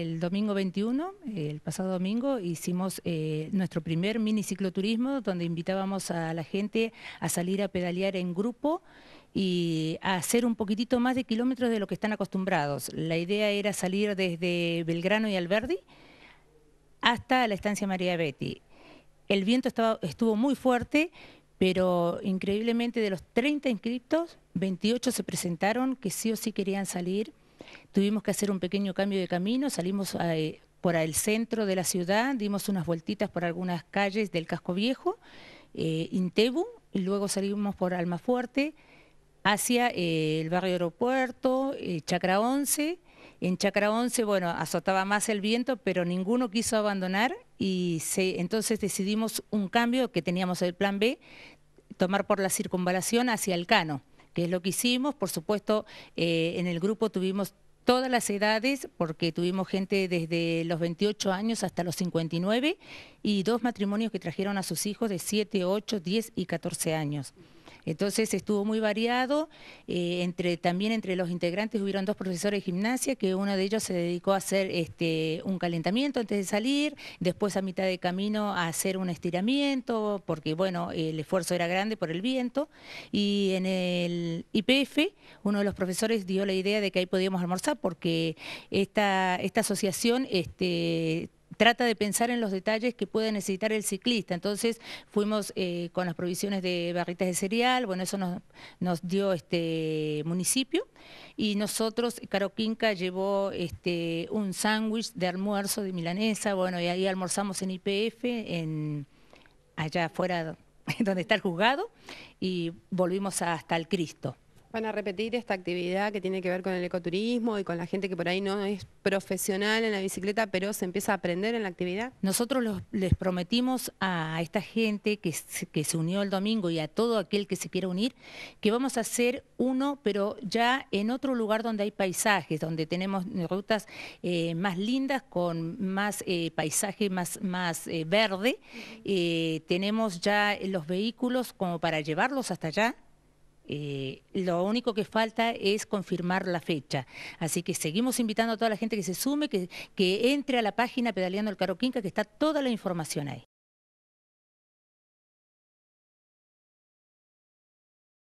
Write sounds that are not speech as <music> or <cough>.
El domingo 21, eh, el pasado domingo, hicimos eh, nuestro primer mini cicloturismo donde invitábamos a la gente a salir a pedalear en grupo y a hacer un poquitito más de kilómetros de lo que están acostumbrados. La idea era salir desde Belgrano y Alberdi hasta la estancia María Betty. El viento estaba, estuvo muy fuerte, pero increíblemente de los 30 inscriptos, 28 se presentaron que sí o sí querían salir tuvimos que hacer un pequeño cambio de camino, salimos eh, por el centro de la ciudad, dimos unas vueltitas por algunas calles del casco viejo, Intebu, eh, y luego salimos por Almafuerte hacia eh, el barrio Aeropuerto, Chacra 11. En Chacra 11, bueno, azotaba más el viento, pero ninguno quiso abandonar y entonces decidimos un cambio que teníamos el plan B, tomar por la circunvalación hacia el Cano que es lo que hicimos. Por supuesto, en el grupo tuvimos todas las edades, porque tuvimos gente desde los 28 años hasta los 59 y dos matrimonios que trajeron a sus hijos de 7, 8, 10 y 14 años. Entonces estuvo muy variado, eh, también entre los integrantes hubieron dos profesores de gimnasia, que uno de ellos se dedicó a hacer este, un calentamiento antes de salir, después a mitad de camino a hacer un estiramiento, porque bueno, el esfuerzo era grande por el viento, y en el IPF uno de los profesores dio la idea de que ahí podíamos almorzar, porque esta, esta asociación... Este, trata de pensar en los detalles que puede necesitar el ciclista. Entonces fuimos eh, con las provisiones de barritas de cereal, bueno, eso nos, dio este municipio. Y nosotros, Caro Quinca llevó este, un sándwich de almuerzo de milanesa, bueno, y ahí almorzamos en IPF, en, allá afuera <laughs> donde está el juzgado, y volvimos hasta el Cristo. Van a repetir esta actividad que tiene que ver con el ecoturismo y con la gente que por ahí no es profesional en la bicicleta, pero se empieza a aprender en la actividad. Nosotros les prometimos a esta gente que, se unió el domingo y a todo aquel que se quiera unir, que vamos a hacer uno, pero ya en otro lugar donde hay paisajes, donde tenemos rutas eh, más lindas, con más eh, paisaje, más, más eh, verde. Eh, tenemos ya los vehículos como para llevarlos hasta allá eh, lo único que falta es confirmar la fecha. Así que seguimos invitando a toda la gente que se sume, que, que entre a la página Pedaleando el Caroquinca, que está toda la información ahí.